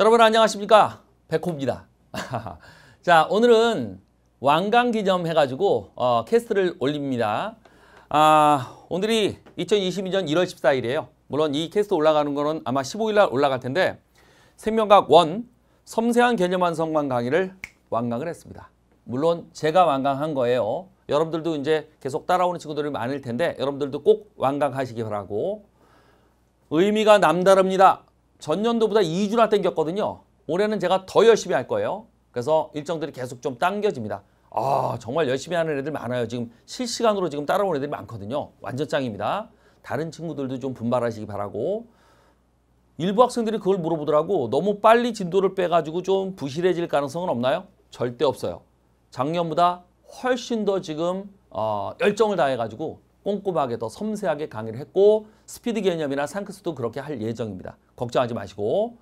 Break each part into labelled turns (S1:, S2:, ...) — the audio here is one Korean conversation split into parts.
S1: 여러분 안녕하십니까 백호입니다 자 오늘은 완강기념 해가지고 어, 캐스트를 올립니다 아 오늘이 2022년 1월 14일이에요 물론 이 캐스트 올라가는 거는 아마 15일날 올라갈 텐데 생명각 원 섬세한 개념 완성관 강의를 완강을 했습니다 물론 제가 완강한 거예요 여러분들도 이제 계속 따라오는 친구들이 많을 텐데 여러분들도 꼭 완강하시기 바라고 의미가 남다릅니다 전년도보다 2주나 땡겼거든요. 올해는 제가 더 열심히 할 거예요. 그래서 일정들이 계속 좀 당겨집니다. 아 정말 열심히 하는 애들 많아요. 지금 실시간으로 지금 따라오는 애들이 많거든요. 완전 짱입니다. 다른 친구들도 좀 분발하시기 바라고 일부 학생들이 그걸 물어보더라고 너무 빨리 진도를 빼가지고 좀 부실해질 가능성은 없나요? 절대 없어요. 작년보다 훨씬 더 지금 어, 열정을 다해가지고 꼼꼼하게 더 섬세하게 강의를 했고 스피드 개념이나 상크스도 그렇게 할 예정입니다. 걱정하지 마시고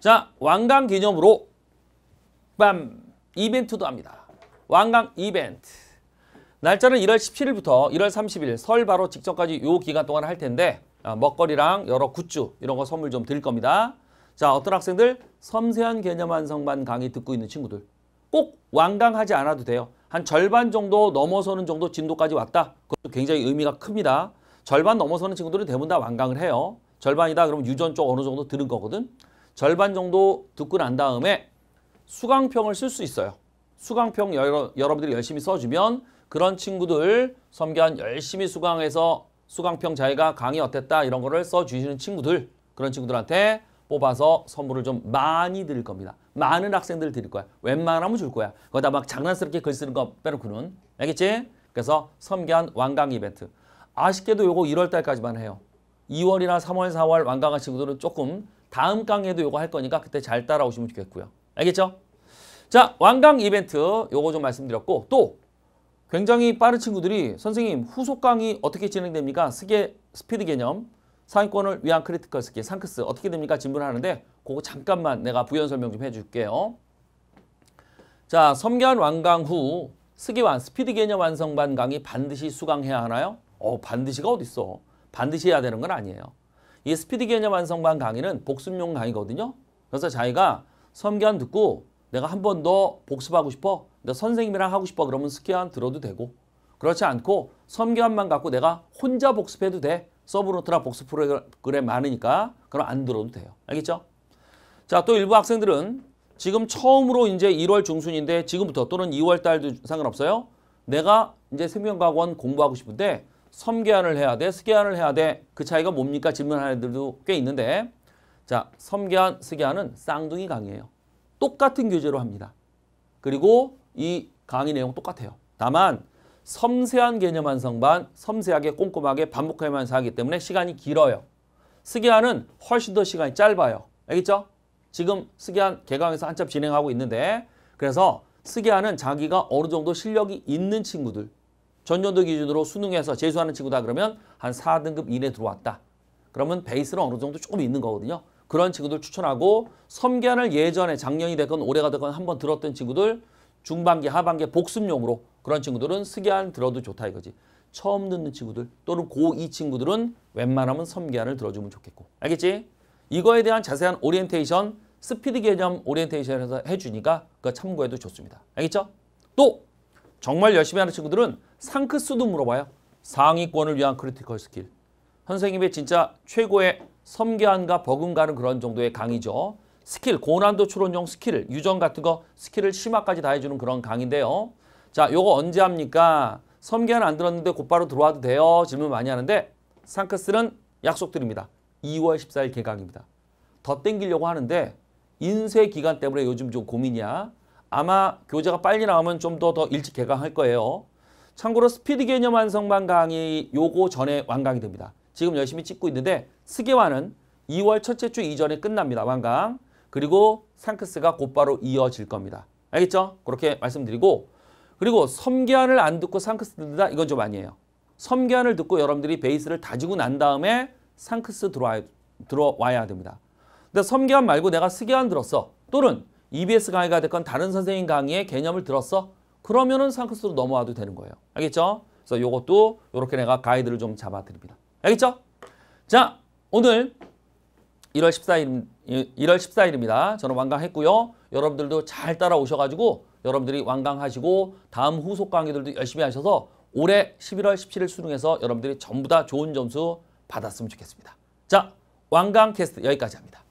S1: 자 완강 기념으로 빰 이벤트도 합니다. 완강 이벤트 날짜는 1월 17일부터 1월 30일 설 바로 직전까지 요 기간 동안 할 텐데 아, 먹거리랑 여러 굿즈 이런 거 선물 좀 드릴 겁니다. 자 어떤 학생들 섬세한 개념 완성반 강의 듣고 있는 친구들 꼭 완강하지 않아도 돼요. 한 절반 정도 넘어서는 정도 진도까지 왔다. 그것도 굉장히 의미가 큽니다. 절반 넘어서는 친구들은 대부분 다 완강을 해요. 절반이다 그러면 유전 쪽 어느 정도 들은 거거든. 절반 정도 듣고 난 다음에 수강평을 쓸 수 있어요. 수강평 여러, 여러분들이 열심히 써주면 그런 친구들 섬기한 열심히 수강해서 수강평 자기가 강의 어땠다 이런 거를 써주시는 친구들 그런 친구들한테 뽑아서 선물을 좀 많이 드릴 겁니다. 많은 학생들 드릴 거야. 웬만하면 줄 거야. 거기다 막 장난스럽게 글 쓰는 거 빼놓고는. 알겠지? 그래서 섬기한 완강 이벤트. 아쉽게도 요거 1월달까지만 해요. 2월이나 3월, 4월 완강한 친구들은 조금 다음 강에도 요거 할 거니까 그때 잘 따라오시면 좋겠고요. 알겠죠? 자, 완강 이벤트 요거 좀 말씀드렸고 또 굉장히 빠른 친구들이 선생님 후속 강의 어떻게 진행됩니까? 스계 스피드 개념, 상위권을 위한 크리티컬 스계 상크스 어떻게 됩니까? 질문하는데 그거 잠깐만 내가 부연 설명 좀 해줄게요. 자, 섬견 완강 후스계완 스피드 개념 완성반 강의 반드시 수강해야 하나요? 어, 반드시가 어딨어? 반드시 해야 되는 건 아니에요. 이스피디 개념 완성반 강의는 복습용 강의거든요. 그래서 자기가 섬기한 듣고 내가 한 번 더 복습하고 싶어? 내 선생님이랑 하고 싶어? 그러면 스키한 들어도 되고 그렇지 않고 섬기한만 갖고 내가 혼자 복습해도 돼. 서브노트나 복습 프로그램 많으니까 그럼 안 들어도 돼요. 알겠죠? 자, 또 일부 학생들은 지금 처음으로 이제 1월 중순인데 지금부터 또는 2월 달도 상관없어요. 내가 이제 생명과학원 공부하고 싶은데 섬계안을 해야 돼, 스계안을 해야 돼. 그 차이가 뭡니까? 질문하는 애들도 꽤 있는데. 자, 섬계안, 스계안은 쌍둥이 강의예요. 똑같은 교재로 합니다. 그리고 이 강의 내용 똑같아요. 다만 섬세한 개념 완성반, 섬세하게 꼼꼼하게 반복해만사기 때문에 시간이 길어요. 스계안은 훨씬 더 시간이 짧아요. 알겠죠? 지금 스계안 개강에서 한참 진행하고 있는데 그래서 스계안은 자기가 어느 정도 실력이 있는 친구들 전년도 기준으로 수능에서 재수하는 친구다 그러면 한 4등급 이내 들어왔다. 그러면 베이스는 어느 정도 조금 있는 거거든요. 그런 친구들 추천하고 섬안을 예전에 작년이 됐건 올해가 됐건 한번 들었던 친구들 중반기 하반기 복습용으로 그런 친구들은 스기안 들어도 좋다 이거지. 처음 듣는 친구들 또는 고2 친구들은 웬만하면 섬기안을 들어주면 좋겠고 알겠지? 이거에 대한 자세한 오리엔테이션 스피드 개념 오리엔테이션에서 해주니까 그거 참고해도 좋습니다. 알겠죠? 또 정말 열심히 하는 친구들은 상크스도 물어봐요. 상위권을 위한 크리티컬 스킬. 선생님의 진짜 최고의 섬기한과 버금가는 그런 정도의 강의죠. 스킬, 고난도 추론용 스킬, 유전 같은 거 스킬을 심화까지 다 해주는 그런 강의인데요. 자, 요거 언제 합니까? 섬기한 안 들었는데 곧바로 들어와도 돼요. 질문 많이 하는데 상크스는 약속드립니다. 2월 14일 개강입니다. 더 땡기려고 하는데 인쇄 기간 때문에 요즘 좀 고민이야. 아마 교재가 빨리 나오면 좀 더 더 일찍 개강할 거예요. 참고로 스피드 개념 완성반 강의 요거 전에 완강이 됩니다. 지금 열심히 찍고 있는데 스계와는 2월 첫째 주 이전에 끝납니다. 완강. 그리고 상크스가 곧바로 이어질 겁니다. 알겠죠? 그렇게 말씀드리고 그리고 섬기안을 안 듣고 상크스 듣는다? 이건 좀 아니에요. 섬기안을 듣고 여러분들이 베이스를 다지고 난 다음에 상크스 들어와야, 들어와야 됩니다. 근데 섬기안 말고 내가 스계안 들었어. 또는 EBS 강의가 됐건 다른 선생님 강의의 개념을 들었어? 그러면은 상크스로 넘어와도 되는 거예요. 알겠죠? 그래서 요것도 이렇게 내가 가이드를 좀 잡아드립니다. 알겠죠? 자, 오늘 1월 14일, 1월 14일입니다. 저는 완강했고요. 여러분들도 잘 따라오셔가지고 여러분들이 완강하시고 다음 후속 강의들도 열심히 하셔서 올해 11월 17일 수능에서 여러분들이 전부 다 좋은 점수 받았으면 좋겠습니다. 자, 완강 캐스트 여기까지 합니다.